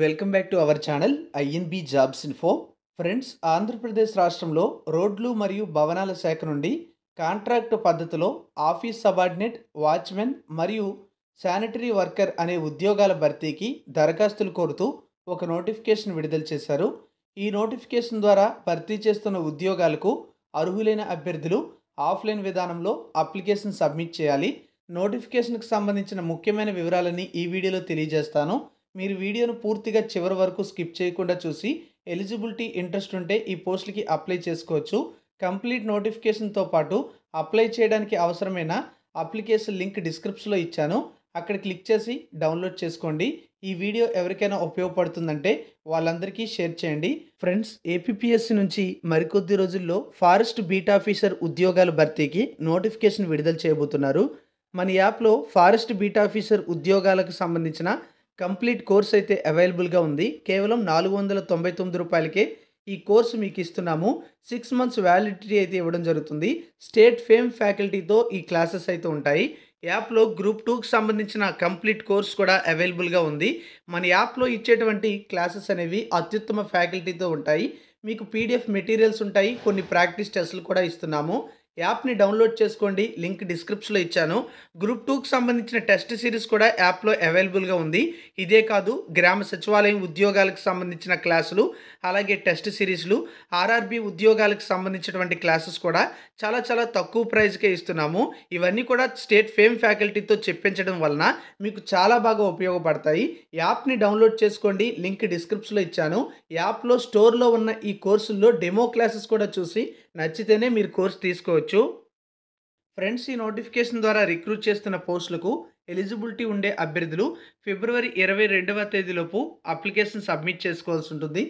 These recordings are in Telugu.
welcome back to our channel INB jobs info friends Andhra Pradesh రాష్ట్రంలో రోడ్లు మరియు భవనాల శాఖ నుండి కాంట్రాక్టు పద్ధతిలో ఆఫీస్ సబార్డినేట్ వాచ్మెన్ మరియు శానిటరీ వర్కర్ అనే ఉద్యోగాల భర్తీకి దరఖాస్తులు కోరుతూ ఒక నోటిఫికేషన్ విడుదల చేశారు ఈ నోటిఫికేషన్ ద్వారా భర్తీ చేస్తున్న ఉద్యోగాలకు అర్హులైన అభ్యర్థులు ఆఫ్లైన్ విధానంలో అప్లికేషన్ సబ్మిట్ చేయాలి నోటిఫికేషన్కు సంబంధించిన ముఖ్యమైన వివరాలని ఈ వీడియోలో తెలియజేస్తాను మీరు వీడియోను పూర్తిగా చివరి వరకు స్కిప్ చేయకుండా చూసి ఎలిజిబిలిటీ ఇంట్రెస్ట్ ఉంటే ఈ పోస్టులకి అప్లై చేసుకోవచ్చు కంప్లీట్ నోటిఫికేషన్తో పాటు అప్లై చేయడానికి అవసరమైన అప్లికేషన్ లింక్ డిస్క్రిప్షన్లో ఇచ్చాను అక్కడ క్లిక్ చేసి డౌన్లోడ్ చేసుకోండి ఈ వీడియో ఎవరికైనా ఉపయోగపడుతుందంటే వాళ్ళందరికీ షేర్ చేయండి ఫ్రెండ్స్ ఏపీఎస్సి నుంచి మరికొద్ది రోజుల్లో ఫారెస్ట్ బీట్ ఆఫీసర్ ఉద్యోగాల భర్తీకి నోటిఫికేషన్ విడుదల చేయబోతున్నారు మన యాప్లో ఫారెస్ట్ బీట్ ఆఫీసర్ ఉద్యోగాలకు సంబంధించిన కంప్లీట్ కోర్స్ అయితే అవైలబుల్గా ఉంది కేవలం నాలుగు వందల తొంభై తొమ్మిది రూపాయలకే ఈ కోర్సు మీకు ఇస్తున్నాము సిక్స్ మంత్స్ వ్యాలిడిటీ అయితే ఇవ్వడం జరుగుతుంది స్టేట్ ఫేమ్ ఫ్యాకల్టీతో ఈ క్లాసెస్ అయితే ఉంటాయి యాప్లో గ్రూప్ టూకి సంబంధించిన కంప్లీట్ కోర్స్ కూడా అవైలబుల్గా ఉంది మన యాప్లో ఇచ్చేటువంటి క్లాసెస్ అనేవి అత్యుత్తమ ఫ్యాకల్టీతో ఉంటాయి మీకు పీడిఎఫ్ మెటీరియల్స్ ఉంటాయి కొన్ని ప్రాక్టీస్ టెస్ట్లు కూడా ఇస్తున్నాము యాప్ని డౌన్లోడ్ చేసుకోండి లింక్ డిస్క్రిప్షన్లో ఇచ్చాను గ్రూప్ టూకి సంబంధించిన టెస్ట్ సిరీస్ కూడా యాప్లో అవైలబుల్గా ఉంది ఇదే కాదు గ్రామ సచివాలయం ఉద్యోగాలకు సంబంధించిన క్లాసులు అలాగే టెస్ట్ సిరీస్లు ఆర్ఆర్బి ఉద్యోగాలకు సంబంధించినటువంటి క్లాసెస్ కూడా చాలా చాలా తక్కువ ప్రైజ్కే ఇస్తున్నాము ఇవన్నీ కూడా స్టేట్ ఫేమ్ ఫ్యాకల్టీతో చెప్పించడం వలన మీకు చాలా బాగా ఉపయోగపడతాయి యాప్ని డౌన్లోడ్ చేసుకోండి లింక్ డిస్క్రిప్షన్లో ఇచ్చాను యాప్లో స్టోర్లో ఉన్న ఈ కోర్సుల్లో డెమో క్లాసెస్ కూడా చూసి నచ్చితేనే మీరు కోర్స్ తీసుకోవచ్చు ఫ్రెండ్స్ ఈ నోటిఫికేషన్ ద్వారా రిక్రూట్ చేస్తున్న పోస్టులకు ఎలిజిబిలిటీ ఉండే అభ్యర్థులు ఫిబ్రవరి ఇరవై రెండవ తేదీలోపు అప్లికేషన్ సబ్మిట్ చేసుకోవాల్సి ఉంటుంది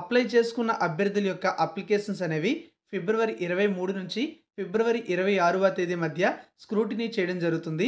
అప్లై చేసుకున్న అభ్యర్థుల యొక్క అప్లికేషన్స్ అనేవి ఫిబ్రవరి ఇరవై మూడు నుంచి ఫిబ్రవరి ఇరవై ఆరవ తేదీ మధ్య స్క్రూటినీ చేయడం జరుగుతుంది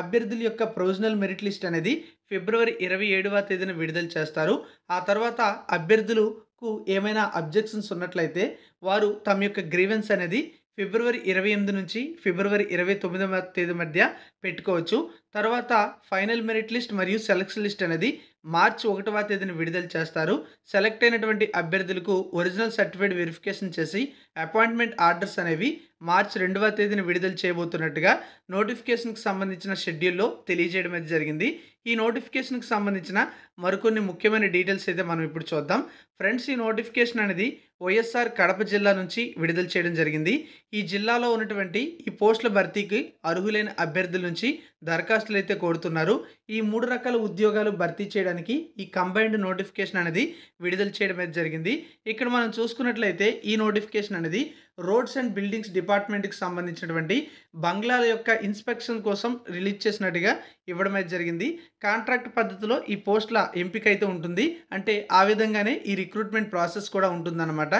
అభ్యర్థుల యొక్క ప్రొవిజనల్ మెరిట్ లిస్ట్ అనేది ఫిబ్రవరి ఇరవై ఏడవ తేదీన విడుదల చేస్తారు ఆ తర్వాత అభ్యర్థులు కు ఏమైనా అబ్జెక్షన్స్ ఉన్నట్లయితే వారు తమ యొక్క గ్రీవెన్స్ అనేది ఫిబ్రవరి ఇరవై ఎనిమిది నుంచి ఫిబ్రవరి ఇరవై తొమ్మిదవ తేదీ మధ్య పెట్టుకోవచ్చు తర్వాత ఫైనల్ మెరిట్ లిస్ట్ మరియు సెలక్షన్ లిస్ట్ అనేది మార్చి ఒకటవ తేదీన విడుదల చేస్తారు సెలెక్ట్ అయినటువంటి అభ్యర్థులకు ఒరిజినల్ సర్టిఫికేట్ వెరిఫికేషన్ చేసి అపాయింట్మెంట్ ఆర్డర్స్ అనేవి మార్చి రెండవ తేదీన విడుదల చేయబోతున్నట్టుగా నోటిఫికేషన్కి సంబంధించిన షెడ్యూల్లో తెలియజేయడం అయితే జరిగింది ఈ నోటిఫికేషన్కి సంబంధించిన మరికొన్ని ముఖ్యమైన డీటెయిల్స్ అయితే మనం ఇప్పుడు చూద్దాం ఫ్రెండ్స్ ఈ నోటిఫికేషన్ అనేది వైఎస్ఆర్ కడప జిల్లా నుంచి విడుదల చేయడం జరిగింది ఈ జిల్లాలో ఉన్నటువంటి ఈ పోస్టుల భర్తీకి అర్హులైన అభ్యర్థుల నుంచి దరఖాస్తులు అయితే కోరుతున్నారు ఈ మూడు రకాల ఉద్యోగాలు భర్తీ చేయడానికి ఈ కంబైన్డ్ నోటిఫికేషన్ అనేది విడుదల చేయడం అయితే జరిగింది ఇక్కడ మనం చూసుకున్నట్లయితే ఈ నోటిఫికేషన్ అనేది రోడ్స్ అండ్ బిల్డింగ్స్ డిపార్ట్మెంట్కి సంబంధించినటువంటి బంగ్లాల యొక్క ఇన్స్పెక్షన్ కోసం రిలీజ్ చేసినట్టుగా ఇవ్వడం అయితే జరిగింది కాంట్రాక్ట్ పద్ధతిలో ఈ పోస్టుల ఎంపిక అయితే ఉంటుంది అంటే ఆ విధంగానే ఈ రిక్రూట్మెంట్ ప్రాసెస్ కూడా ఉంటుందన్నమాట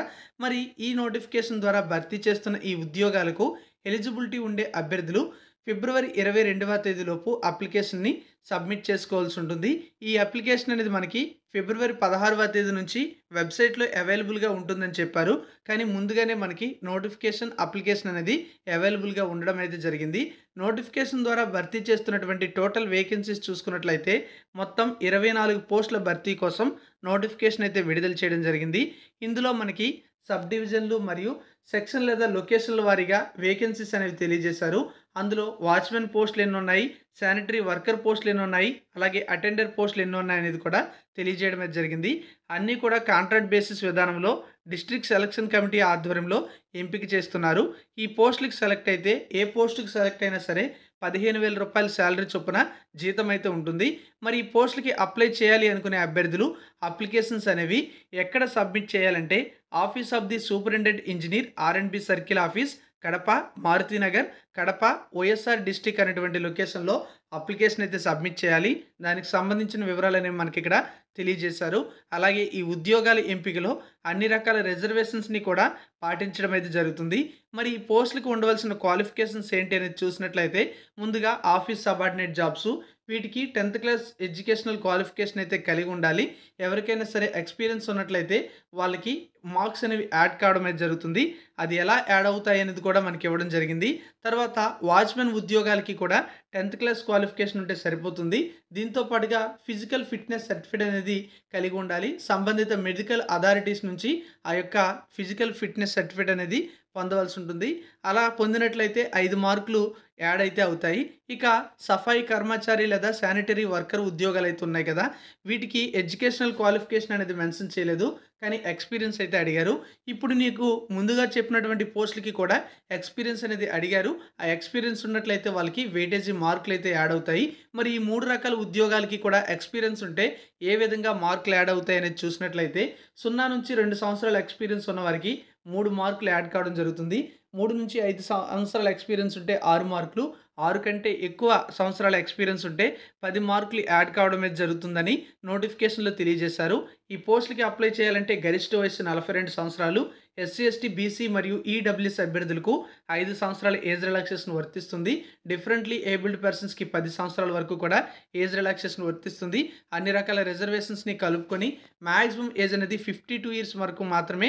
మరి ఈ నోటిఫికేషన్ ద్వారా భర్తీ చేస్తున్న ఈ ఉద్యోగాలకు ఎలిజిబిలిటీ ఉండే అభ్యర్థులు ఫిబ్రవరి ఇరవై రెండవ తేదీలోపు అప్లికేషన్ని సబ్మిట్ చేసుకోవాల్సి ఉంటుంది ఈ అప్లికేషన్ అనేది మనకి ఫిబ్రవరి పదహారవ తేదీ నుంచి వెబ్సైట్లో అవైలబుల్గా ఉంటుందని చెప్పారు కానీ ముందుగానే మనకి నోటిఫికేషన్ అప్లికేషన్ అనేది అవైలబుల్గా ఉండడం అయితే జరిగింది నోటిఫికేషన్ ద్వారా భర్తీ చేస్తున్నటువంటి టోటల్ వేకెన్సీస్ చూసుకున్నట్లయితే మొత్తం ఇరవై నాలుగు పోస్టుల భర్తీ కోసం నోటిఫికేషన్ అయితే విడుదల చేయడం జరిగింది ఇందులో మనకి సబ్ డివిజన్లు మరియు సెక్షన్ లేదా లొకేషన్ల వారీగా వేకెన్సీస్ అనేవి తెలియజేశారు అందులో వాచ్మెన్ పోస్టులు ఎన్ని ఉన్నాయి శానిటరీ వర్కర్ పోస్టులు ఎన్ని ఉన్నాయి అలాగే అటెండర్ పోస్టులు ఎన్ని ఉన్నాయి అనేది కూడా తెలియజేయడం జరిగింది అన్నీ కూడా కాంట్రాక్ట్ బేసిస్ విధానంలో డిస్ట్రిక్ట్ సెలక్షన్ కమిటీ ఆధ్వర్యంలో ఎంపిక చేస్తున్నారు ఈ పోస్టులకు సెలెక్ట్ అయితే ఏ పోస్టుకు సెలెక్ట్ అయినా సరే పదిహేను వేల రూపాయల శాలరీ చొప్పున జీతం అయితే ఉంటుంది మరి ఈ పోస్టులకి అప్లై చేయాలి అనుకునే అభ్యర్థులు అప్లికేషన్స్ అనేవి ఎక్కడ సబ్మిట్ చేయాలంటే office of the superintendent engineer B circle office Kadapa Marutinagar Kadapa YSR district అనేటువంటి లొకేషన్లో అప్లికేషన్ అయితే సబ్మిట్ చేయాలి దానికి సంబంధించిన వివరాలు అనేవి మనకి ఇక్కడ తెలియజేశారు అలాగే ఈ ఉద్యోగాల ఎంపికలో అన్ని రకాల రిజర్వేషన్స్ని కూడా పాటించడం అయితే జరుగుతుంది మరి ఈ పోస్టులకు ఉండవలసిన క్వాలిఫికేషన్స్ ఏంటి అనేది చూసినట్లయితే ముందుగా ఆఫీస్ సబార్డినేట్ జాబ్స్ వీటికి టెన్త్ క్లాస్ ఎడ్యుకేషనల్ క్వాలిఫికేషన్ అయితే కలిగి ఉండాలి ఎవరికైనా సరే ఎక్స్పీరియన్స్ ఉన్నట్లయితే వాళ్ళకి మార్క్స్ అనేవి యాడ్ కావడం అనేది జరుగుతుంది అది ఎలా యాడ్ అవుతాయి అనేది కూడా మనకి ఇవ్వడం జరిగింది తర్వాత వాచ్మెన్ ఉద్యోగాలకి కూడా టెన్త్ క్లాస్ క్వాలిఫికేషన్ ఉంటే సరిపోతుంది దీంతో పాటుగా ఫిజికల్ ఫిట్నెస్ సర్టిఫికేట్ అనేది కలిగి ఉండాలి సంబంధిత మెడికల్ అథారిటీస్ నుంచి ఆ యొక్క ఫిజికల్ ఫిట్నెస్ సర్టిఫికేట్ అనేది పొందవలసి ఉంటుంది అలా పొందినట్లయితే ఐదు మార్కులు యాడ్ అయితే అవుతాయి ఇక సఫాయి కర్మచారి లేదా శానిటరీ వర్కర్ ఉద్యోగాలు అయితే ఉన్నాయి కదా వీటికి ఎడ్యుకేషనల్ క్వాలిఫికేషన్ అనేది మెన్షన్ చేయలేదు కానీ ఎక్స్పీరియన్స్ అయితే అడిగారు ఇప్పుడు నీకు ముందుగా చెప్పినటువంటి పోస్టులకి కూడా ఎక్స్పీరియన్స్ అనేది అడిగారు ఆ ఎక్స్పీరియన్స్ ఉన్నట్లయితే వాళ్ళకి వెయిటేజీ మార్కులు అయితే యాడ్ అవుతాయి మరి ఈ మూడు రకాల ఉద్యోగాలకి కూడా ఎక్స్పీరియన్స్ ఉంటే ఏ విధంగా మార్కులు యాడ్ అవుతాయి అనేది చూసినట్లయితే సున్నా నుంచి రెండు సంవత్సరాల ఎక్స్పీరియన్స్ ఉన్న వారికి మూడు మార్కులు యాడ్ కావడం జరుగుతుంది మూడు నుంచి ఐదు సంవత్సరాల ఎక్స్పీరియన్స్ ఉంటే ఆరు మార్కులు ఆరు కంటే ఎక్కువ సంవత్సరాల ఎక్స్పీరియన్స్ ఉంటే పది మార్కులు యాడ్ కావడమే జరుగుతుందని నోటిఫికేషన్లో తెలియజేశారు ఈ పోస్టులకి అప్లై చేయాలంటే గరిష్ట వయసు నలభై రెండు సంవత్సరాలు ఎస్సీ ఎస్టీ బీసీ మరియు ఈడబ్ల్యూఎస్ అభ్యర్థులకు ఐదు సంవత్సరాల ఏజ్ రిలాక్సేషన్ వర్తిస్తుంది డిఫరెంట్లీ ఏబుల్డ్ పర్సన్స్కి పది సంవత్సరాల వరకు కూడా ఏజ్ రిలాక్సేషన్ వర్తిస్తుంది అన్ని రకాల రిజర్వేషన్స్ని కలుపుకొని మ్యాక్సిమం ఏజ్ అనేది ఫిఫ్టీ టూ ఇయర్స్ వరకు మాత్రమే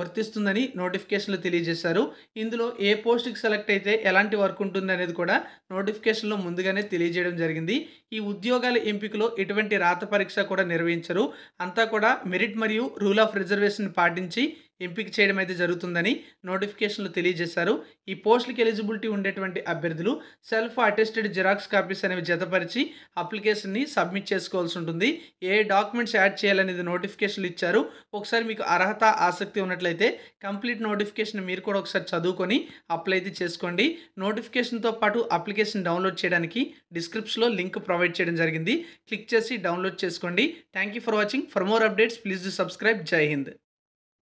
వర్తిస్తుందని నోటిఫికేషన్లో తెలియజేశారు ఇందులో ఏ పోస్ట్కి సెలెక్ట్ అయితే ఎలాంటి వర్క్ ఉంటుంది అనేది కూడా నోటిఫికేషన్లో ముందుగానే తెలియజేయడం జరిగింది ఈ ఉద్యోగాల ఎంపికలో ఎటువంటి రాత పరీక్ష కూడా నిర్వహించరు అంతా కూడా మెరిట్ మరియు రూల్ ఆఫ్ రిజర్వేషన్ పాటించి ఎంపిక చేయడం అయితే జరుగుతుందని నోటిఫికేషన్లు తెలియజేశారు ఈ పోస్టులకు ఎలిజిబిలిటీ ఉండేటువంటి అభ్యర్థులు సెల్ఫ్ అటెస్టెడ్ జిరాక్స్ కాపీస్ అనేవి జతపరిచి అప్లికేషన్ని సబ్మిట్ చేసుకోవాల్సి ఉంటుంది ఏ డాక్యుమెంట్స్ యాడ్ చేయాలనేది నోటిఫికేషన్లు ఇచ్చారు ఒకసారి మీకు అర్హత ఆసక్తి ఉన్నట్లయితే కంప్లీట్ నోటిఫికేషన్ మీరు కూడా ఒకసారి చదువుకొని అప్లై అయితే చేసుకోండి నోటిఫికేషన్తో పాటు అప్లికేషన్ డౌన్లోడ్ చేయడానికి డిస్క్రిప్షన్లో లింక్ ప్రొవైడ్ చేయడం జరిగింది క్లిక్ చేసి డౌన్లోడ్ చేసుకోండి thank you for watching for more updates please do subscribe జై హింద్